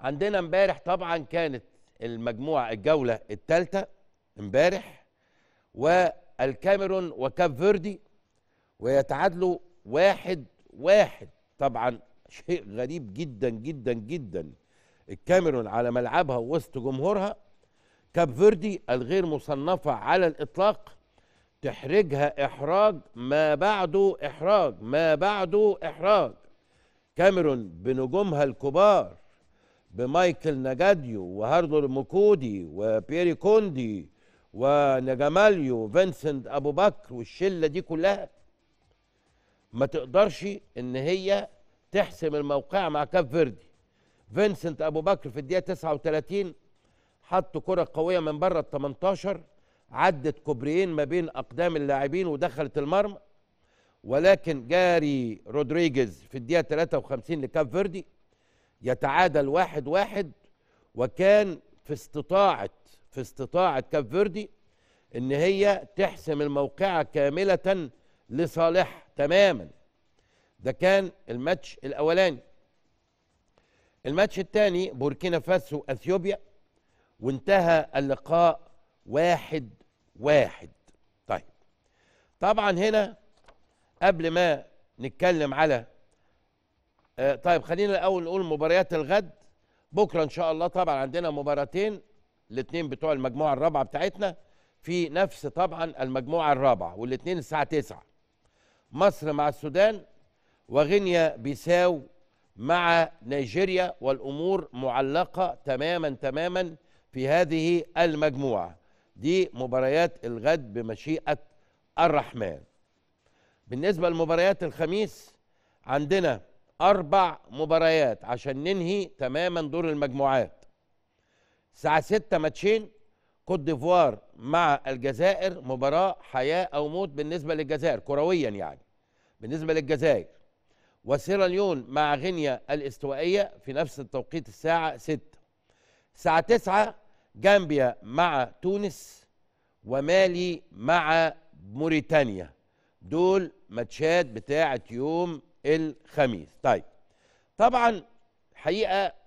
عندنا امبارح طبعا كانت المجموعه الجوله الثالثه امبارح والكاميرون وكاب فيردي ويتعادلوا واحد واحد طبعا شيء غريب جدا جدا جدا الكاميرون على ملعبها وسط جمهورها كاب فيردي الغير مصنفة على الإطلاق تحرجها إحراج ما بعده إحراج ما بعده إحراج كاميرون بنجومها الكبار بمايكل نجاديو وهاردور مكودي وبيري كوندي ونجاماليو فينسنت ابو بكر والشله دي كلها ما تقدرش ان هي تحسم الموقع مع كاب فيردي فينسنت ابو بكر في الدقيقه 39 حط كره قويه من بره ال 18 عدت كوبريين ما بين اقدام اللاعبين ودخلت المرمى ولكن جاري رودريجيز في الدقيقه 53 لكاب فيردي يتعادل واحد واحد وكان في استطاعة في استطاعة كاب فيردي ان هي تحسم الموقعة كاملة لصالحها تماما ده كان الماتش الاولاني الماتش الثاني بوركينا فاسو اثيوبيا وانتهى اللقاء واحد واحد طيب طبعا هنا قبل ما نتكلم على آه، طيب خلينا الاول نقول مباريات الغد بكره ان شاء الله طبعا عندنا مباراتين الاثنين بتوع المجموعه الرابعه بتاعتنا في نفس طبعا المجموعه الرابعه والاثنين الساعه 9 مصر مع السودان وغينيا بيساو مع نيجيريا والامور معلقه تماما تماما في هذه المجموعه دي مباريات الغد بمشيئه الرحمن بالنسبه لمباريات الخميس عندنا أربع مباريات عشان ننهي تماما دور المجموعات الساعة 6 ماتشين كوت ديفوار مع الجزائر مباراة حياة أو موت بالنسبة للجزائر كرويا يعني بالنسبة للجزائر وسيراليون مع غينيا الاستوائية في نفس التوقيت الساعة 6 الساعة 9 جامبيا مع تونس ومالي مع موريتانيا دول ماتشات بتاعة يوم الخميس طيب طبعا حقيقة